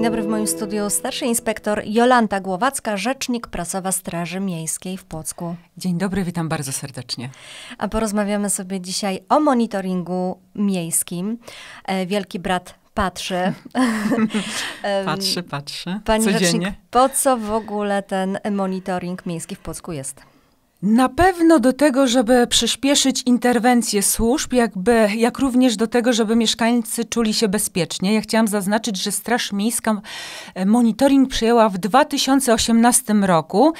Dzień dobry w moim studiu starszy inspektor Jolanta Głowacka, rzecznik prasowa Straży Miejskiej w Płocku. Dzień dobry, witam bardzo serdecznie. A porozmawiamy sobie dzisiaj o monitoringu miejskim. E, wielki brat patrzy. patrzy, e, patrzy. Pani Codziennie. rzecznik, po co w ogóle ten monitoring miejski w Płocku jest? Na pewno do tego, żeby przyspieszyć interwencję służb, jakby, jak również do tego, żeby mieszkańcy czuli się bezpiecznie. Ja chciałam zaznaczyć, że Straż Miejska e, monitoring przyjęła w 2018 roku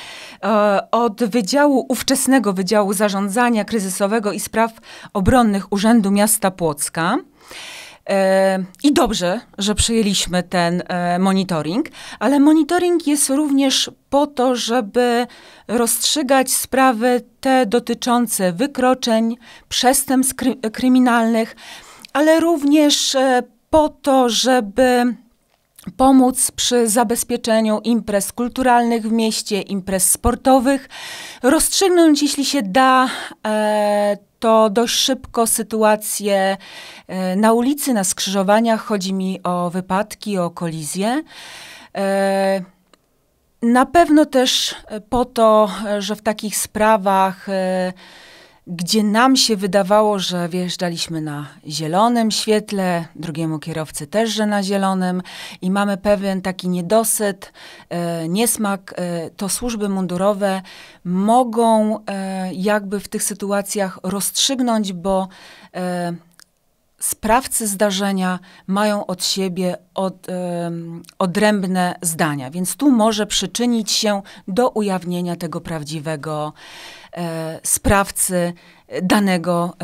e, od Wydziału, ówczesnego Wydziału Zarządzania Kryzysowego i Spraw Obronnych Urzędu Miasta Płocka. E, I dobrze, że przyjęliśmy ten e, monitoring, ale monitoring jest również po to, żeby rozstrzygać sprawy te dotyczące wykroczeń, przestępstw kryminalnych, ale również e, po to, żeby pomóc przy zabezpieczeniu imprez kulturalnych w mieście, imprez sportowych, rozstrzygnąć, jeśli się da, e, to dość szybko sytuacje e, na ulicy, na skrzyżowaniach. Chodzi mi o wypadki, o kolizje. E, na pewno też po to, e, że w takich sprawach e, gdzie nam się wydawało, że wjeżdżaliśmy na zielonym świetle, drugiemu kierowcy też, że na zielonym i mamy pewien taki niedosyt, e, niesmak, e, to służby mundurowe mogą e, jakby w tych sytuacjach rozstrzygnąć, bo e, sprawcy zdarzenia mają od siebie od, y, odrębne zdania, więc tu może przyczynić się do ujawnienia tego prawdziwego y, sprawcy danego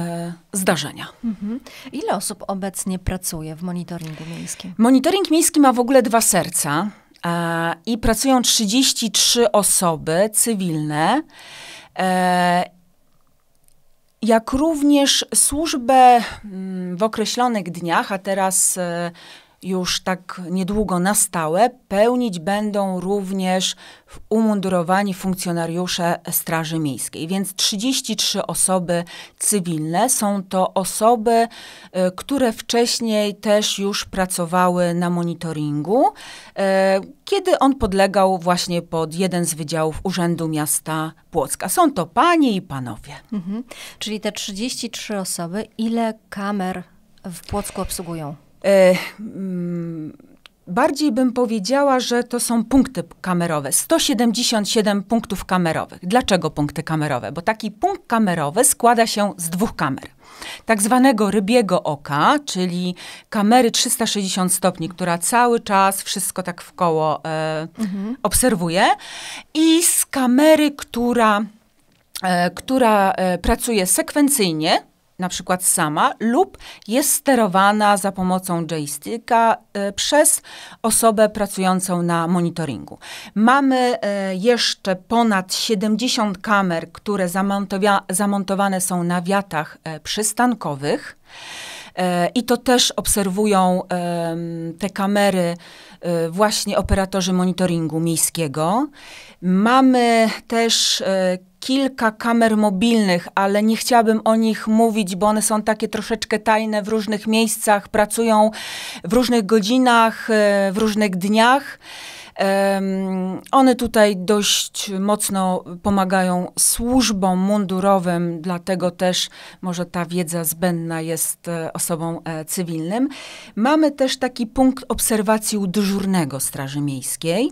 y, zdarzenia. Mhm. Ile osób obecnie pracuje w monitoringu miejskim? Monitoring miejski ma w ogóle dwa serca e, i pracują 33 osoby cywilne jak również służbę mm, w określonych dniach, a teraz e, już tak niedługo na stałe, pełnić będą również umundurowani funkcjonariusze Straży Miejskiej. Więc 33 osoby cywilne są to osoby, e, które wcześniej też już pracowały na monitoringu, e, kiedy on podlegał właśnie pod jeden z wydziałów Urzędu Miasta Płocka. Są to panie i panowie. Mhm. Czyli te 33 osoby, ile kamer w Płocku obsługują? E, mm, bardziej bym powiedziała, że to są punkty kamerowe. 177 punktów kamerowych. Dlaczego punkty kamerowe? Bo taki punkt kamerowy składa się z dwóch kamer. Tak zwanego rybiego oka, czyli kamery 360 stopni, która cały czas wszystko tak w koło e, mhm. obserwuje, i z kamery, która, e, która e, pracuje sekwencyjnie, na przykład sama lub jest sterowana za pomocą joysticka e, przez osobę pracującą na monitoringu. Mamy e, jeszcze ponad 70 kamer, które zamontowane są na wiatach e, przystankowych. I to też obserwują te kamery właśnie operatorzy monitoringu miejskiego. Mamy też kilka kamer mobilnych, ale nie chciałabym o nich mówić, bo one są takie troszeczkę tajne w różnych miejscach, pracują w różnych godzinach, e, w różnych dniach. Um, one tutaj dość mocno pomagają służbom mundurowym, dlatego też może ta wiedza zbędna jest e, osobom e, cywilnym. Mamy też taki punkt obserwacji u dyżurnego Straży Miejskiej.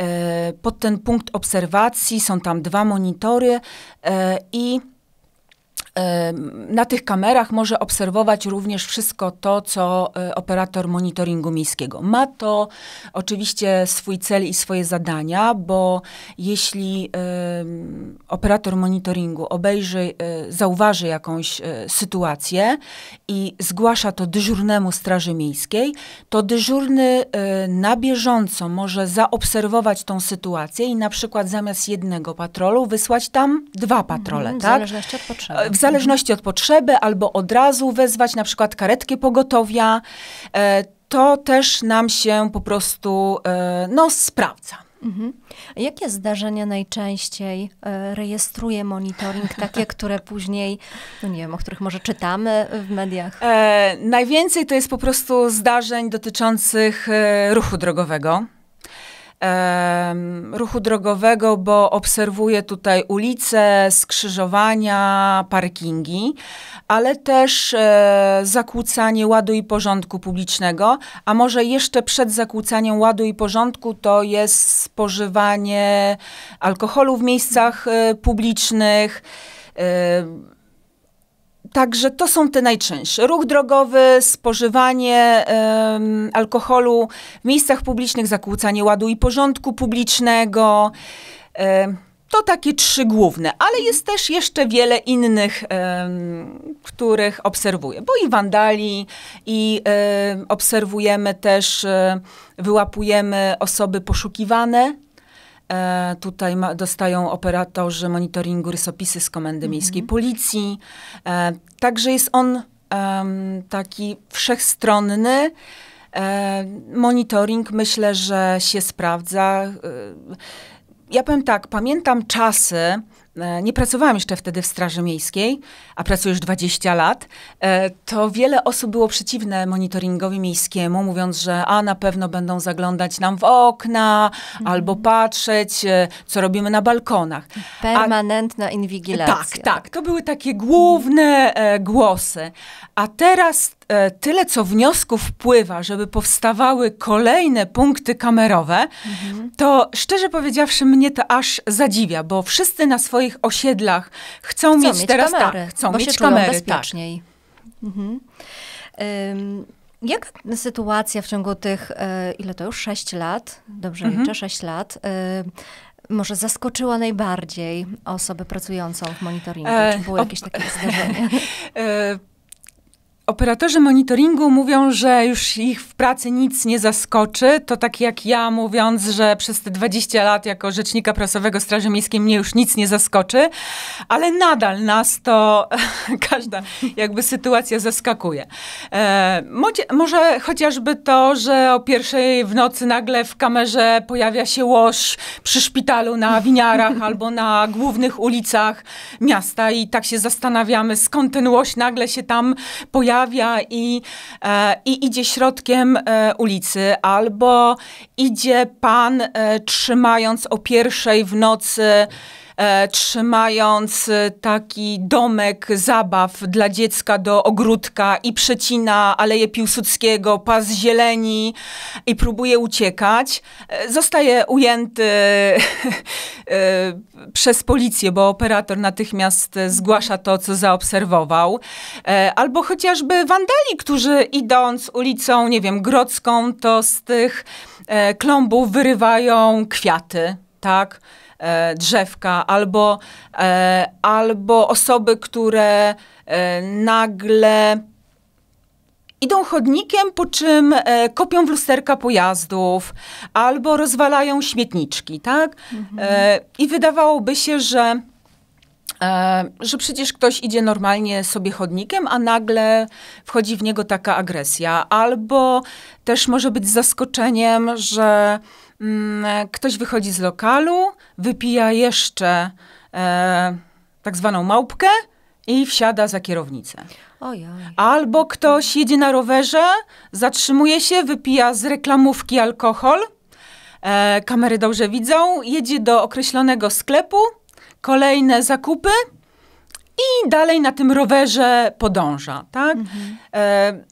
E, pod ten punkt obserwacji są tam dwa monitory e, i na tych kamerach może obserwować również wszystko to, co e, operator monitoringu miejskiego. Ma to oczywiście swój cel i swoje zadania, bo jeśli operator monitoringu obejrzy, e, zauważy jakąś e, sytuację i zgłasza to dyżurnemu Straży Miejskiej, to dyżurny na bieżąco może zaobserwować tą sytuację i na przykład zamiast jednego patrolu wysłać tam dwa patrole. Mhm, tak? W zależności od potrzeby zależności od potrzeby, albo od razu wezwać na przykład karetkę pogotowia. E, to też nam się po prostu e, no, sprawdza. Mhm. Jakie zdarzenia najczęściej e, rejestruje monitoring, takie, które później, no nie wiem, o których może czytamy w mediach? E, najwięcej to jest po prostu zdarzeń dotyczących ruchu drogowego ruchu drogowego, bo obserwuję tutaj ulice, skrzyżowania, parkingi, ale też e, zakłócanie ładu i porządku publicznego, a może jeszcze przed zakłócaniem ładu i porządku to jest spożywanie alkoholu w miejscach e, publicznych e, Także to są te najczynsze. Ruch drogowy, spożywanie um, alkoholu w miejscach publicznych, zakłócanie ładu i porządku publicznego. Um, to takie trzy główne, ale jest też jeszcze wiele innych, um, których obserwuję, bo i wandali, i obserwujemy też, e, wyłapujemy osoby poszukiwane E, tutaj ma, dostają operatorzy monitoringu rysopisy z Komendy mhm. Miejskiej Policji. E, także jest on taki wszechstronny. E, monitoring myślę, że się sprawdza. E, ja powiem tak, pamiętam czasy, E, nie pracowałam jeszcze wtedy w Straży Miejskiej, a pracuję już 20 lat, e, to wiele osób było przeciwne monitoringowi miejskiemu, mówiąc, że a na pewno będą zaglądać nam w okna mhm. albo patrzeć, e, co robimy na balkonach. Permanentna a, inwigilacja. Tak, tak. To były takie główne głosy. A teraz E, tyle co wniosków wpływa, żeby powstawały kolejne punkty kamerowe, mhm. to szczerze powiedziawszy mnie to aż zadziwia, bo wszyscy na swoich osiedlach chcą, chcą mieć, mieć teraz kamery, tak, chcą bo mieć się kamery tak. bezpieczniej. Tak. Mhm. Um, jaka sytuacja w ciągu tych, e, ile to już, 6 lat, dobrze mhm. liczę, 6 lat, e, może zaskoczyła najbardziej osobę pracującą w monitoringu? E, Czy było jakieś takie zdarzenie? E, Operatorzy monitoringu mówią, że już ich w pracy nic nie zaskoczy. To tak jak ja mówiąc, że przez te 20 lat jako rzecznika prasowego Straży Miejskiej mnie już nic nie zaskoczy, ale nadal nas to każda jakby sytuacja zaskakuje. E, może chociażby to, że o pierwszej w nocy nagle w kamerze pojawia się łoż przy szpitalu na winiarach albo na głównych ulicach miasta i tak się zastanawiamy, skąd ten łoś nagle się tam pojawia pojawia i, e, i idzie środkiem e, ulicy, albo idzie pan e, trzymając o pierwszej w nocy E, trzymając e, taki domek zabaw dla dziecka do ogródka i przecina Aleję Piłsudskiego, pas zieleni i próbuje uciekać. E, zostaje ujęty przez policję, bo operator natychmiast zgłasza to, co zaobserwował. Albo chociażby wandali, którzy idąc ulicą, nie wiem, Grodzką, to z tych klombów wyrywają kwiaty, tak? E, drzewka, albo, e, albo osoby, które e, nagle idą chodnikiem, po czym e, kopią w lusterka pojazdów albo rozwalają śmietniczki, tak? Mhm. E, I wydawałoby się, że e, że przecież ktoś idzie normalnie sobie chodnikiem, a nagle wchodzi w niego taka agresja. Albo też może być zaskoczeniem, że Mm, e, ktoś wychodzi z lokalu, wypija jeszcze e, tak zwaną małpkę i wsiada za kierownicę. Ojoj. Albo ktoś jedzie na rowerze, zatrzymuje się, wypija z reklamówki alkohol, e, kamery dobrze widzą, jedzie do określonego sklepu, kolejne zakupy i dalej na tym rowerze podąża, tak? Mhm. E,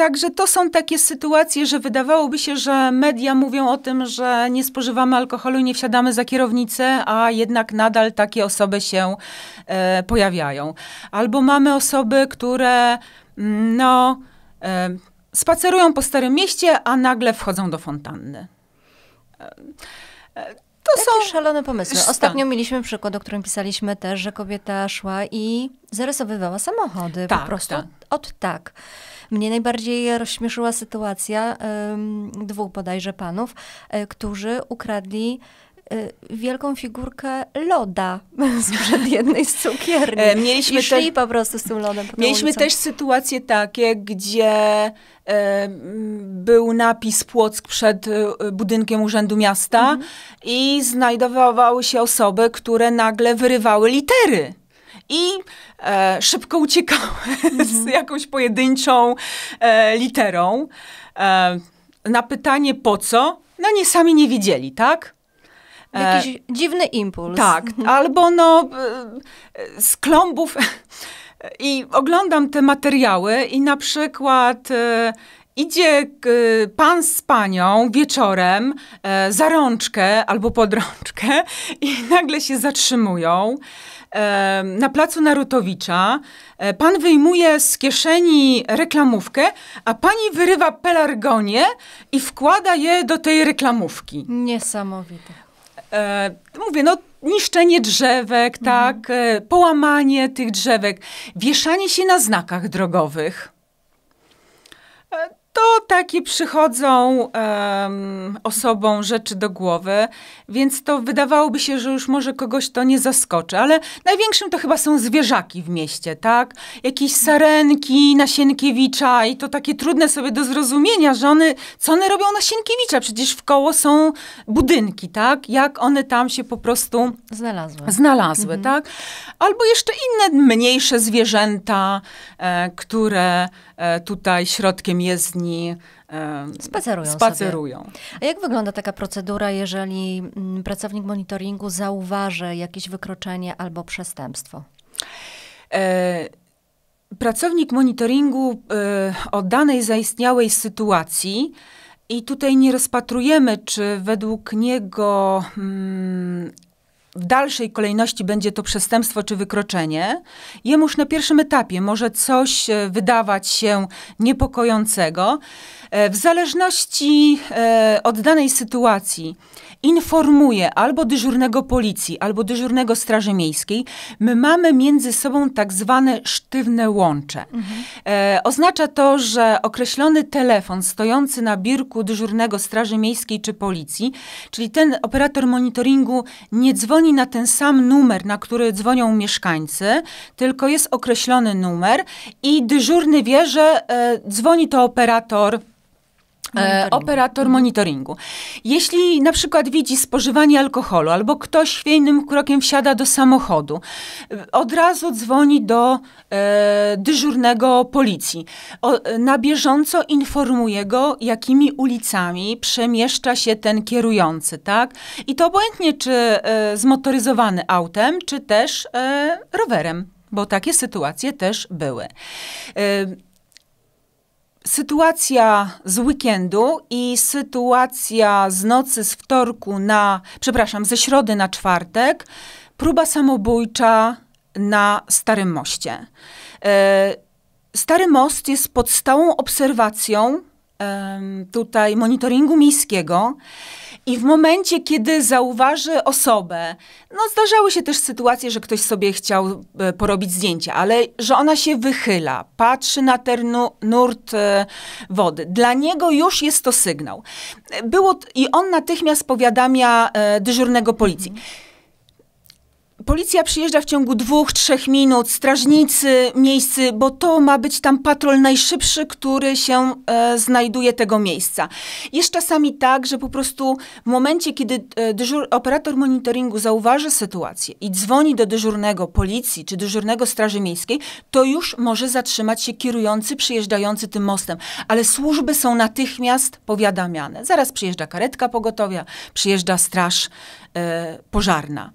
Także to są takie sytuacje, że wydawałoby się, że media mówią o tym, że nie spożywamy alkoholu i nie wsiadamy za kierownicę, a jednak nadal takie osoby się e, pojawiają. Albo mamy osoby, które mm, no, e, spacerują po starym mieście, a nagle wchodzą do fontanny. E, e, to Takie są szalone pomysły. Ostatnio tak. mieliśmy przykład, o którym pisaliśmy też, że kobieta szła i zarysowywała samochody tak, po prostu tak. od tak. Mnie najbardziej rozśmieszyła sytuacja dwóch bodajże panów, e, którzy ukradli e, wielką figurkę loda sprzed jednej z cukierni. E, mieliśmy I szli te... po prostu z tym lodem. Mieliśmy ulicą. też sytuacje takie, gdzie e, był napis Płock przed budynkiem Urzędu Miasta mhm. i znajdowały się osoby, które nagle wyrywały litery i e, szybko uciekały mm -hmm. z mhm. jakąś pojedynczą e, literą. E, na pytanie po co? No nie sami nie wiedzieli, tak? E, Jakiś dziwny impuls. Tak, mhm. albo no e, z klombów. I oglądam te materiały i na przykład e, idzie pan z panią wieczorem za rączkę albo pod rączkę i nagle się zatrzymują na placu Narutowicza. E, pan wyjmuje z kieszeni reklamówkę, a pani wyrywa pelargonie i wkłada je do tej reklamówki. Niesamowite. E, mówię, no niszczenie drzewek, mhm. tak, e, połamanie tych drzewek, wieszanie się na znakach drogowych. To takie przychodzą um, osobom rzeczy do głowy, więc to wydawałoby się, że już może kogoś to nie zaskoczy, ale największym to chyba są zwierzaki w mieście, tak? Jakieś sarenki, nasienkiewicza i to takie trudne sobie do zrozumienia, że one, co one robią nasienkiewicza? Przecież w koło są budynki, tak? Jak one tam się po prostu znalazły, znalazły mhm. tak? Albo jeszcze inne mniejsze zwierzęta, e, które e, tutaj środkiem jest dni spacerują. spacerują. Sobie. A jak wygląda taka procedura, jeżeli mm, pracownik monitoringu zauważy jakieś wykroczenie albo przestępstwo? E Pracownik monitoringu e, o danej zaistniałej sytuacji i tutaj nie rozpatrujemy, czy według niego mm, w dalszej kolejności będzie to przestępstwo czy wykroczenie, jemuż na pierwszym etapie może coś e, wydawać się niepokojącego. E, w zależności e, od danej sytuacji, informuje albo dyżurnego policji, albo dyżurnego straży miejskiej, my mamy między sobą tak zwane sztywne łącze. Mhm. E, oznacza to, że określony telefon stojący na biurku dyżurnego straży miejskiej czy policji, czyli ten operator monitoringu nie dzwoni na ten sam numer, na który dzwonią mieszkańcy, tylko jest określony numer i dyżurny wie, że e, dzwoni to operator E, operator mhm. monitoringu. Jeśli na przykład widzi spożywanie alkoholu albo ktoś chwiejnym krokiem wsiada do samochodu, e, od razu dzwoni do e, dyżurnego policji. O, na bieżąco informuje go, jakimi ulicami przemieszcza się ten kierujący, tak? I to obojętnie, czy e, zmotoryzowany autem, czy też e, rowerem bo takie sytuacje też były. E, sytuacja z weekendu i sytuacja z nocy z wtorku na, przepraszam, ze środy na czwartek, próba samobójcza na Starym Moście. E, Stary Most jest podstawą obserwacją tutaj monitoringu miejskiego. I w momencie, kiedy zauważy osobę, no zdarzały się też sytuacje, że ktoś sobie chciał e, porobić zdjęcie, ale że ona się wychyla, patrzy na ten nurt e, wody. Dla niego już jest to sygnał. E, było, I on natychmiast powiadamia dyżurnego policji. Mhm. Policja przyjeżdża w ciągu dwóch, trzech minut, strażnicy, miejscy, bo to ma być tam patrol najszybszy, który się e, znajduje tego miejsca. Jest czasami tak, że po prostu w momencie, kiedy e, dyżur, operator monitoringu zauważy sytuację i dzwoni do dyżurnego policji czy dyżurnego straży miejskiej, to już może zatrzymać się kierujący przyjeżdżający tym mostem, ale służby są natychmiast powiadamiane. Zaraz przyjeżdża karetka pogotowia, przyjeżdża straż E, pożarna.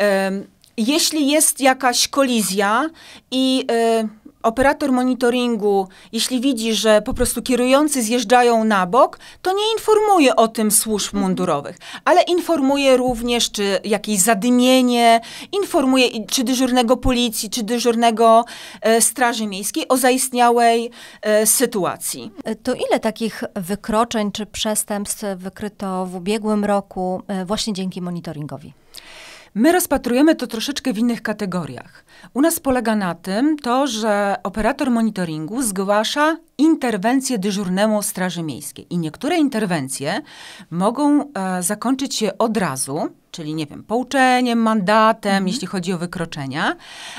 E, jeśli jest jakaś kolizja i e, operator monitoringu, jeśli widzi, że po prostu kierujący zjeżdżają na bok, to nie informuje o tym służb mhm. mundurowych, ale informuje również, czy jakieś zadymienie, informuje czy dyżurnego policji, czy dyżurnego e, Straży Miejskiej o zaistniałej e, sytuacji. E, to ile takich wykroczeń czy przestępstw wykryto w ubiegłym roku e, właśnie dzięki monitoringowi? My rozpatrujemy to troszeczkę w innych kategoriach. U nas polega na tym to, że operator monitoringu zgłasza interwencję dyżurnemu Straży Miejskiej i niektóre interwencje mogą e, zakończyć się od razu, czyli nie wiem, pouczeniem, mandatem, mhm. jeśli chodzi o wykroczenia,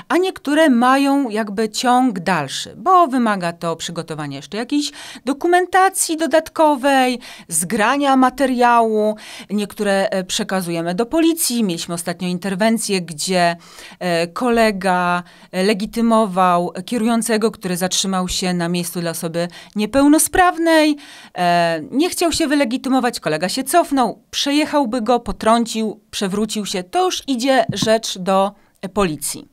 a niektóre mają jakby ciąg dalszy, bo wymaga to przygotowania jeszcze jakiejś dokumentacji dodatkowej, zgrania materiału. Niektóre e, przekazujemy do policji. Mieliśmy ostatnio interwencję, gdzie e, kolega e, legitymował kierującego, który zatrzymał się na miejscu dla osoby niepełnosprawnej. Nie chciał się wylegitymować, kolega się cofnął, przejechałby go, potrącił, przewrócił się, to już idzie rzecz do e, policji.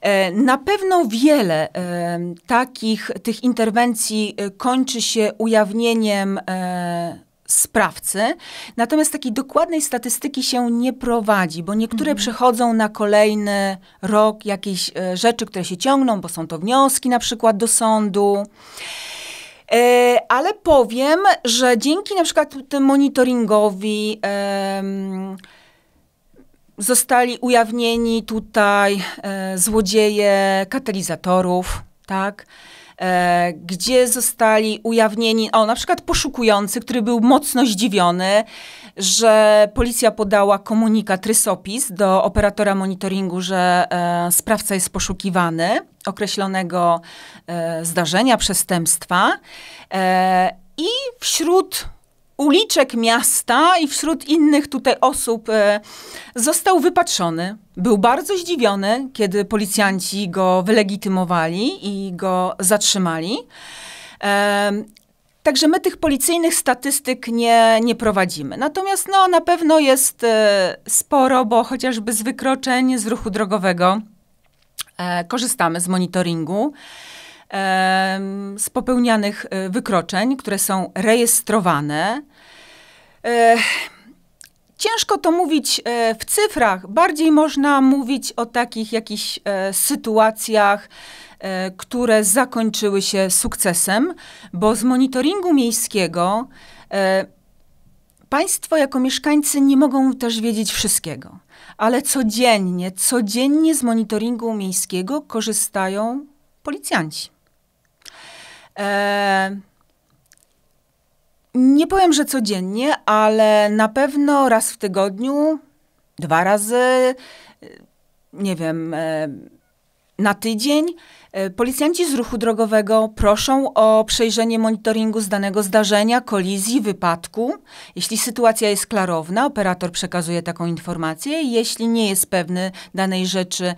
E, na pewno wiele e, takich tych interwencji kończy się ujawnieniem sprawcy, natomiast takiej dokładnej statystyki się nie prowadzi, bo niektóre mhm. przechodzą na kolejny rok jakieś rzeczy, które się ciągną, bo są to wnioski na przykład do sądu. E, ale powiem, że dzięki na przykład temu monitoringowi, e, zostali ujawnieni tutaj e, złodzieje katalizatorów, tak? E, gdzie zostali ujawnieni, o na przykład poszukujący, który był mocno zdziwiony, że policja podała komunikat, rysopis do operatora monitoringu, że e, sprawca jest poszukiwany określonego e, zdarzenia, przestępstwa. E, I wśród uliczek miasta i wśród innych tutaj osób e, został wypatrzony. Był bardzo zdziwiony, kiedy policjanci go wylegitymowali i go zatrzymali. E, także my tych policyjnych statystyk nie, nie prowadzimy. Natomiast no, na pewno jest e, sporo, bo chociażby z wykroczeń z ruchu drogowego korzystamy z monitoringu z popełnianych e, wykroczeń, które są rejestrowane. Ciężko to mówić e, w cyfrach, bardziej można mówić o takich jakichś e, sytuacjach, które zakończyły się sukcesem, bo z monitoringu miejskiego Państwo jako mieszkańcy nie mogą też wiedzieć wszystkiego, ale codziennie, codziennie z monitoringu miejskiego korzystają policjanci. E, nie powiem, że codziennie, ale na pewno raz w tygodniu, dwa razy, e, nie wiem, e, na tydzień e, policjanci z ruchu drogowego proszą o przejrzenie monitoringu z danego zdarzenia, kolizji, wypadku. Jeśli sytuacja jest klarowna, operator przekazuje taką informację. Jeśli nie jest pewny danej rzeczy,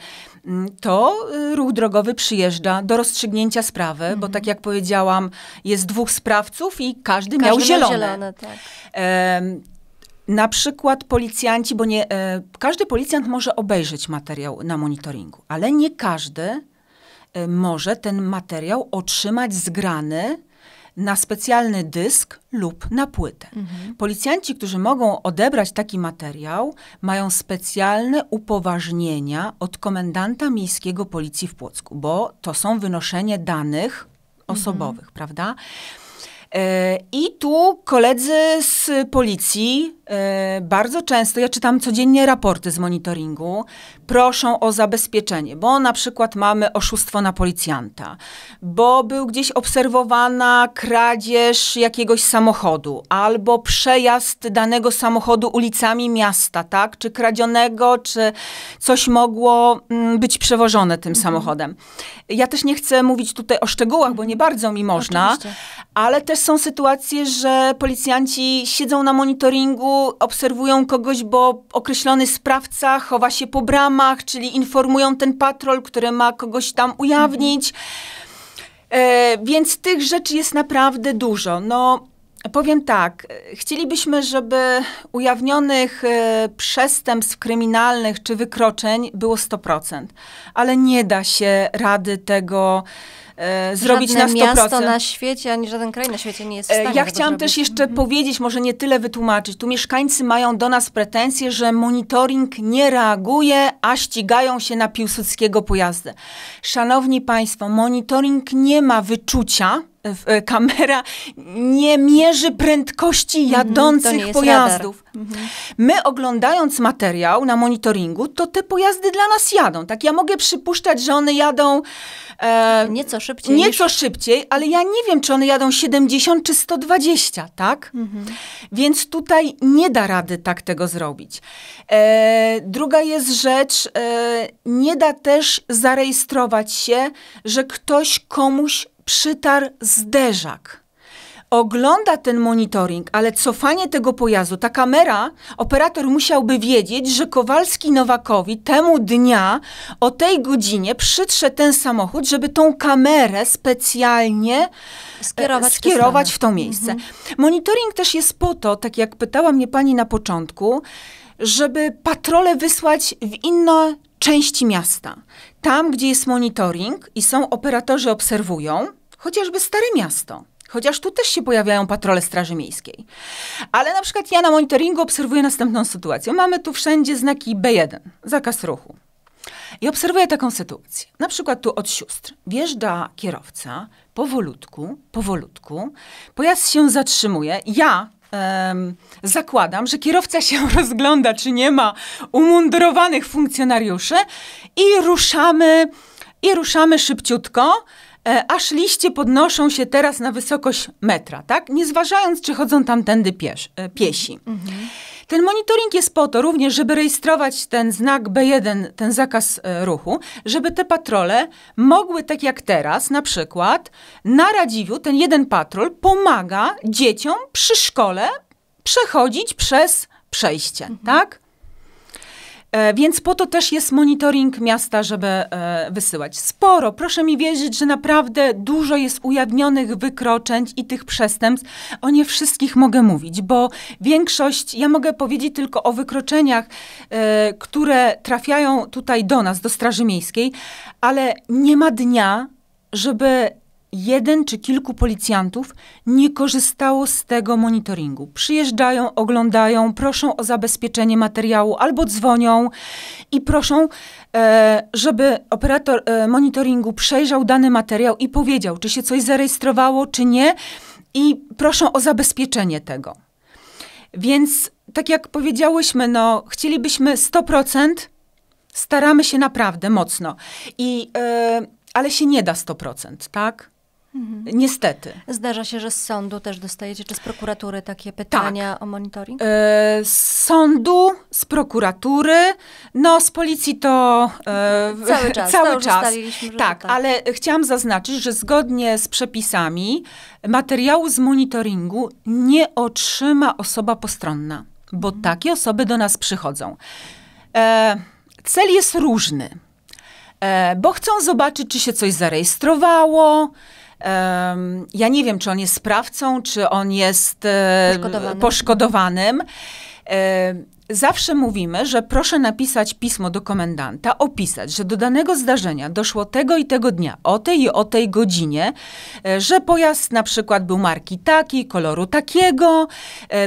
mm, to y, ruch drogowy przyjeżdża do rozstrzygnięcia sprawy, mhm. bo tak jak powiedziałam, jest dwóch sprawców i każdy, każdy miał zielone. zielone tak. Na przykład policjanci, bo nie, e, każdy policjant może obejrzeć materiał na monitoringu, ale nie każdy e, może ten materiał otrzymać zgrany na specjalny dysk lub na płytę. Mhm. Policjanci, którzy mogą odebrać taki materiał, mają specjalne upoważnienia od komendanta miejskiego policji w Płocku, bo to są wynoszenie danych mhm. osobowych, mhm. prawda? E, I tu koledzy z policji E, bardzo często, ja czytam codziennie raporty z monitoringu, proszą o zabezpieczenie, bo na przykład mamy oszustwo na policjanta, bo był gdzieś obserwowana kradzież jakiegoś samochodu, albo przejazd danego samochodu ulicami miasta, tak? Czy kradzionego, czy coś mogło mm, być przewożone tym mhm. samochodem. Ja też nie chcę mówić tutaj o szczegółach, bo nie mhm. bardzo mi można, Oczywiście. ale też są sytuacje, że policjanci siedzą na monitoringu, obserwują kogoś, bo określony sprawca chowa się po bramach, czyli informują ten patrol, który ma kogoś tam ujawnić. E, więc tych rzeczy jest naprawdę dużo. No, Powiem tak, chcielibyśmy, żeby ujawnionych e, przestępstw kryminalnych czy wykroczeń było 100%, ale nie da się rady tego E, zrobić na 100%. miasto na świecie, ani żaden kraj na świecie nie jest w e, stanie Ja chciałam też jeszcze mhm. powiedzieć, może nie tyle wytłumaczyć. Tu mieszkańcy mają do nas pretensje, że monitoring nie reaguje, a ścigają się na Piłsudskiego pojazdę. Szanowni Państwo, monitoring nie ma wyczucia, E, kamera nie mierzy prędkości mhm, jadących pojazdów. Mhm. My oglądając materiał na monitoringu, to te pojazdy dla nas jadą. Tak, ja mogę przypuszczać, że one jadą e, nieco szybciej. Nieco niż... szybciej, ale ja nie wiem, czy one jadą 70 czy 120, tak? Mhm. Więc tutaj nie da rady tak tego zrobić. E, druga jest rzecz, e, nie da też zarejestrować się, że ktoś komuś Przytar zderzak. Ogląda ten monitoring, ale cofanie tego pojazdu, ta kamera, operator musiałby wiedzieć, że Kowalski Nowakowi temu dnia o tej godzinie przytrze ten samochód, żeby tą kamerę specjalnie e, skierować, skierować w to miejsce. Mhm. Monitoring też jest po to, tak jak pytała mnie pani na początku, żeby patrole wysłać w inne części miasta. Tam, gdzie jest monitoring i są operatorzy obserwują, chociażby Stare Miasto. Chociaż tu też się pojawiają patrole Straży Miejskiej. Ale na przykład ja na monitoringu obserwuję następną sytuację. Mamy tu wszędzie znaki B1, zakaz ruchu. I obserwuję taką sytuację. Na przykład tu od sióstr. Wjeżdża kierowca, powolutku, powolutku. Pojazd się zatrzymuje. Ja zakładam, że kierowca się rozgląda, czy nie ma umundurowanych funkcjonariuszy i ruszamy, i ruszamy szybciutko, e, aż liście podnoszą się teraz na wysokość metra, tak? Nie zważając, czy chodzą tamtędy pies, e, piesi. Mhm. Ten monitoring jest po to również, żeby rejestrować ten znak B1, ten zakaz e, ruchu, żeby te patrole mogły, tak jak teraz na przykład, na Radziwiu ten jeden patrol pomaga dzieciom przy szkole przechodzić przez przejście, mhm. tak? E, więc po to też jest monitoring miasta, żeby e, wysyłać. Sporo, proszę mi wierzyć, że naprawdę dużo jest ujawnionych wykroczeń i tych przestępstw. O nie wszystkich mogę mówić, bo większość, ja mogę powiedzieć tylko o wykroczeniach, e, które trafiają tutaj do nas, do Straży Miejskiej, ale nie ma dnia, żeby jeden czy kilku policjantów nie korzystało z tego monitoringu. Przyjeżdżają, oglądają, proszą o zabezpieczenie materiału albo dzwonią i proszą, e, żeby operator e, monitoringu przejrzał dany materiał i powiedział, czy się coś zarejestrowało, czy nie, i proszą o zabezpieczenie tego. Więc, tak jak powiedziałyśmy, no, chcielibyśmy 100%. Staramy się naprawdę mocno. I, e, ale się nie da 100%, tak? Mhm. Niestety. Zdarza się, że z sądu też dostajecie, czy z prokuratury takie pytania tak. o monitoring? E, z sądu, z prokuratury, no z policji to e, cały czas. Cały czas. Tak, tak, ale chciałam zaznaczyć, że zgodnie z przepisami materiału z monitoringu nie otrzyma osoba postronna, bo mhm. takie osoby do nas przychodzą. E, cel jest różny, e, bo chcą zobaczyć, czy się coś zarejestrowało, ja nie wiem, czy on jest sprawcą, czy on jest e, poszkodowanym. poszkodowanym. E, zawsze mówimy, że proszę napisać pismo do komendanta, opisać, że do danego zdarzenia doszło tego i tego dnia, o tej i o tej godzinie, e, że pojazd na przykład był marki takiej, koloru takiego.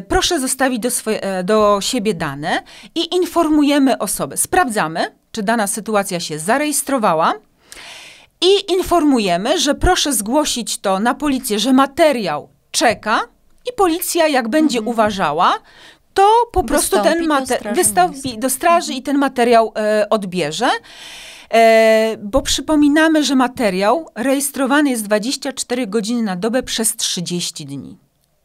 Proszę zostawić do, swoje, do siebie dane i informujemy osobę. Sprawdzamy, czy dana sytuacja się zarejestrowała, i informujemy, że proszę zgłosić to na policję, że materiał czeka i policja, jak będzie mhm. uważała, to po wystąpi prostu ten materiał wystąpi do straży i ten materiał e, odbierze. E, bo przypominamy, że materiał rejestrowany jest 24 godziny na dobę przez 30 dni.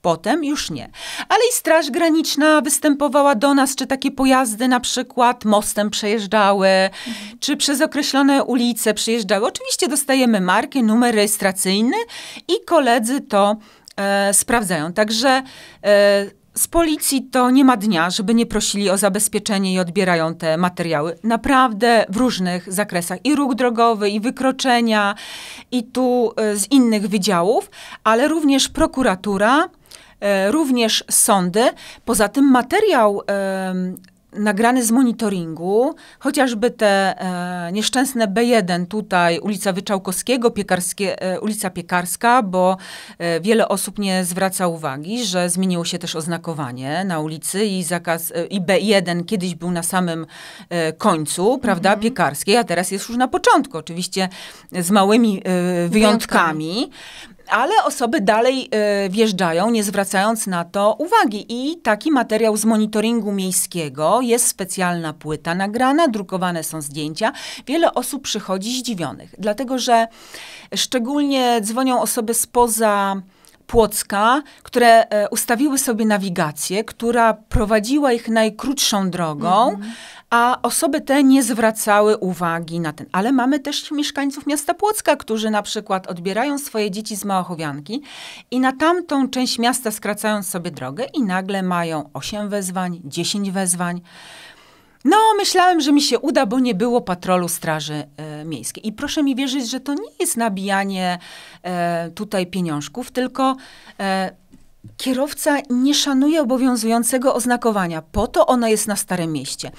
Potem już nie. Ale i Straż Graniczna występowała do nas, czy takie pojazdy na przykład mostem przejeżdżały, mhm. czy przez określone ulice przejeżdżały. Oczywiście dostajemy markę, numer rejestracyjny i koledzy to e, sprawdzają. Także e, z policji to nie ma dnia, żeby nie prosili o zabezpieczenie i odbierają te materiały. Naprawdę w różnych zakresach. I ruch drogowy, i wykroczenia, i tu e, z innych wydziałów, ale również prokuratura, E, również sądy. Poza tym materiał e, nagrany z monitoringu, chociażby te e, nieszczęsne B1 tutaj, ulica Wyczałkowskiego, piekarskie, e, ulica Piekarska, bo e, wiele osób nie zwraca uwagi, że zmieniło się też oznakowanie na ulicy i zakaz, e, i B1 kiedyś był na samym końcu, prawda, mhm. piekarskiej, a teraz jest już na początku, oczywiście z małymi wyjątkami. wyjątkami ale osoby dalej y, wjeżdżają, nie zwracając na to uwagi. I taki materiał z monitoringu miejskiego, jest specjalna płyta nagrana, drukowane są zdjęcia. Wiele osób przychodzi zdziwionych, dlatego że szczególnie dzwonią osoby spoza Płocka, które e, ustawiły sobie nawigację, która prowadziła ich najkrótszą drogą, a osoby te nie zwracały uwagi na ten. Ale mamy też mieszkańców miasta Płocka, którzy na przykład odbierają swoje dzieci z małochowianki i na tamtą część miasta skracają sobie drogę i nagle mają 8 wezwań, 10 wezwań. No, myślałem, że mi się uda, bo nie było patrolu Straży e, Miejskiej. I proszę mi wierzyć, że to nie jest nabijanie e, tutaj pieniążków, tylko e, Kierowca nie szanuje obowiązującego oznakowania. Po to ono jest na Starym Mieście.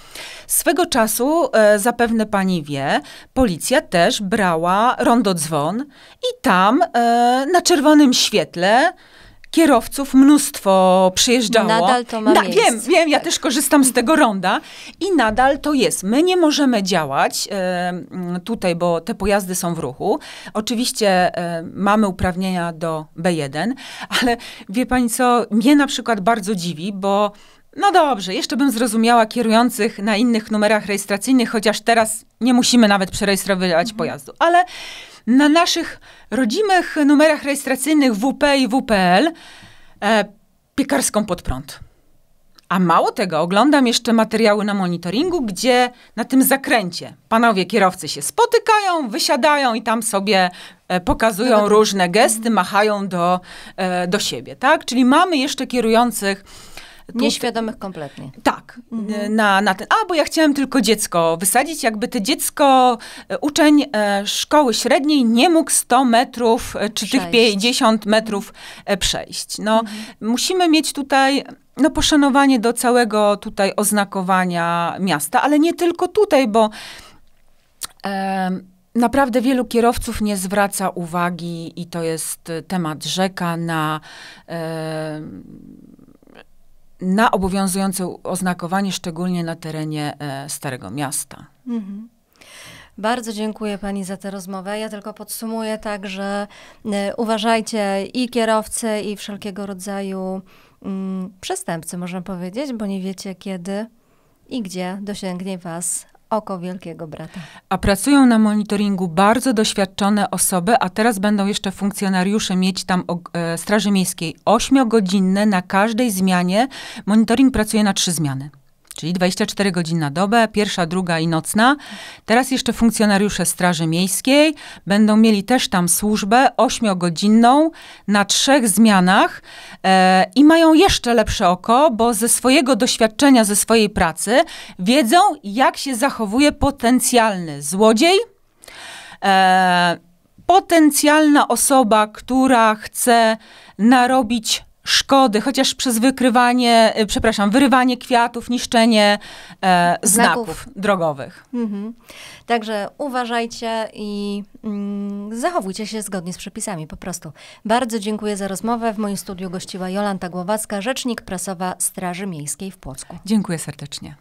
Swego czasu, e, zapewne pani wie, policja też brała rondo dzwon i tam e, na czerwonym świetle kierowców mnóstwo przyjeżdżało. Nadal to ma Na, miejsce. Wiem, wiem, ja tak. też korzystam z tego ronda i nadal to jest. My nie możemy działać e, tutaj, bo te pojazdy są w ruchu. Oczywiście e, mamy uprawnienia do B1, ale wie pani co, mnie na przykład bardzo dziwi, bo no dobrze, jeszcze bym zrozumiała kierujących na innych numerach rejestracyjnych, chociaż teraz nie musimy nawet przerejestrowywać mhm. pojazdu, ale na naszych rodzimych numerach rejestracyjnych WP i WPL e, piekarską pod prąd. A mało tego, oglądam jeszcze materiały na monitoringu, gdzie na tym zakręcie panowie kierowcy się spotykają, wysiadają i tam sobie e, pokazują różne gesty, machają do, e, do siebie, tak? Czyli mamy jeszcze kierujących tu, Nieświadomych kompletnie. Tak, mhm. na, na ten, a bo ja chciałem tylko dziecko wysadzić, jakby te dziecko, e, uczeń e, szkoły średniej nie mógł 100 metrów e, czy przejść. tych 50 metrów przejść. No, mhm. musimy mieć tutaj no, poszanowanie do całego tutaj oznakowania miasta, ale nie tylko tutaj, bo e, naprawdę wielu kierowców nie zwraca uwagi i to jest temat rzeka na e, na obowiązujące oznakowanie, szczególnie na terenie e, Starego Miasta. Mhm. Bardzo dziękuję Pani za tę rozmowę. Ja tylko podsumuję tak, że e, uważajcie i kierowcy, i wszelkiego rodzaju mm, przestępcy, można powiedzieć, bo nie wiecie kiedy i gdzie dosięgnie Was Oko Wielkiego Brata. A pracują na monitoringu bardzo doświadczone osoby, a teraz będą jeszcze funkcjonariusze mieć tam o, e, Straży Miejskiej ośmiogodzinne na każdej zmianie. Monitoring pracuje na trzy zmiany czyli 24 godziny na dobę, pierwsza, druga i nocna. Teraz jeszcze funkcjonariusze Straży Miejskiej będą mieli też tam służbę 8-godzinną na trzech zmianach e, i mają jeszcze lepsze oko, bo ze swojego doświadczenia, ze swojej pracy wiedzą, jak się zachowuje potencjalny złodziej. E, potencjalna osoba, która chce narobić szkody, chociaż przez wykrywanie, e, przepraszam, wyrywanie kwiatów, niszczenie e, znaków. znaków. drogowych. Mhm. Także uważajcie i mm, zachowujcie się zgodnie z przepisami, po prostu. Bardzo dziękuję za rozmowę. W moim studiu gościła Jolanta Głowacka, rzecznik prasowa Straży Miejskiej w Płocku. Dziękuję serdecznie.